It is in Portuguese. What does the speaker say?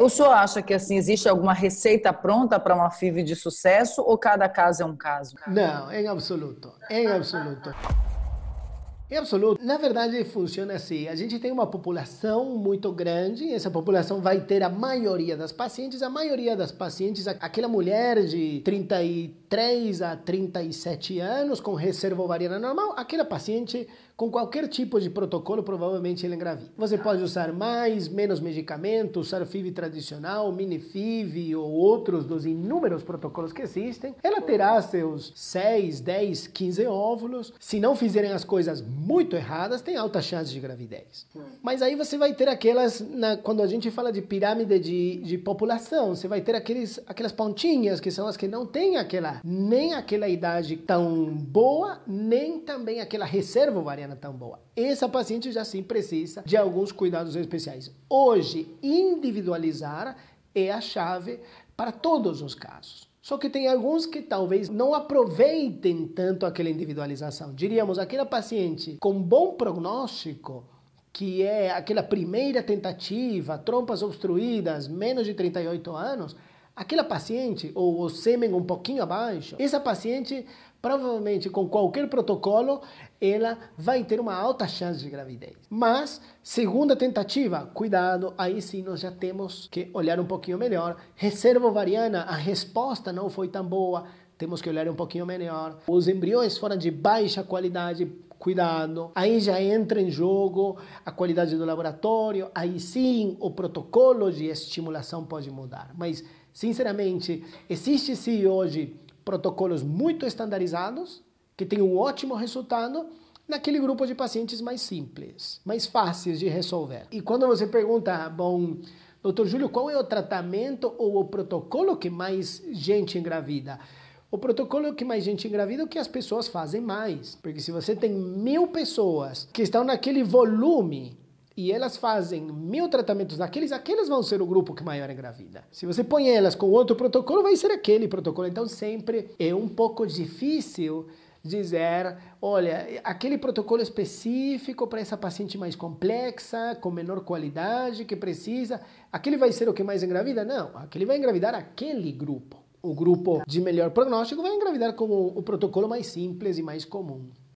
O senhor acha que assim existe alguma receita pronta para uma FIV de sucesso ou cada caso é um caso? Não, em absoluto, em absoluto. Em absoluto. Na verdade, funciona assim. A gente tem uma população muito grande, essa população vai ter a maioria das pacientes. A maioria das pacientes, aquela mulher de 33 3 a 37 anos com reserva ovariana normal, aquela paciente com qualquer tipo de protocolo provavelmente ele engravida. Você pode usar mais, menos medicamento, usar FIV tradicional, mini FIV ou outros dos inúmeros protocolos que existem. Ela terá seus 6, 10, 15 óvulos. Se não fizerem as coisas muito erradas, tem alta chance de gravidez. Mas aí você vai ter aquelas, na, quando a gente fala de pirâmide de, de população, você vai ter aqueles, aquelas pontinhas que são as que não têm aquela nem aquela idade tão boa, nem também aquela reserva ovariana tão boa. Essa paciente já sim precisa de alguns cuidados especiais. Hoje, individualizar é a chave para todos os casos. Só que tem alguns que talvez não aproveitem tanto aquela individualização. Diríamos, aquela paciente com bom prognóstico, que é aquela primeira tentativa, trompas obstruídas, menos de 38 anos, Aquela paciente, ou o sêmen um pouquinho abaixo, essa paciente, provavelmente com qualquer protocolo, ela vai ter uma alta chance de gravidez. Mas, segunda tentativa, cuidado, aí sim nós já temos que olhar um pouquinho melhor. Reserva ovariana, a resposta não foi tão boa, temos que olhar um pouquinho melhor. Os embriões foram de baixa qualidade, cuidado. Aí já entra em jogo a qualidade do laboratório, aí sim o protocolo de estimulação pode mudar. Mas Sinceramente, existe sim hoje protocolos muito estandarizados que têm um ótimo resultado naquele grupo de pacientes mais simples, mais fáceis de resolver. E quando você pergunta, bom, doutor Júlio, qual é o tratamento ou o protocolo que mais gente engravida? O protocolo que mais gente engravida é o que as pessoas fazem mais. Porque se você tem mil pessoas que estão naquele volume e elas fazem mil tratamentos naqueles, aqueles vão ser o grupo que maior engravida. Se você põe elas com outro protocolo, vai ser aquele protocolo. Então sempre é um pouco difícil dizer, olha, aquele protocolo específico para essa paciente mais complexa, com menor qualidade, que precisa, aquele vai ser o que mais engravida? Não, aquele vai engravidar aquele grupo. O grupo de melhor prognóstico vai engravidar com o protocolo mais simples e mais comum.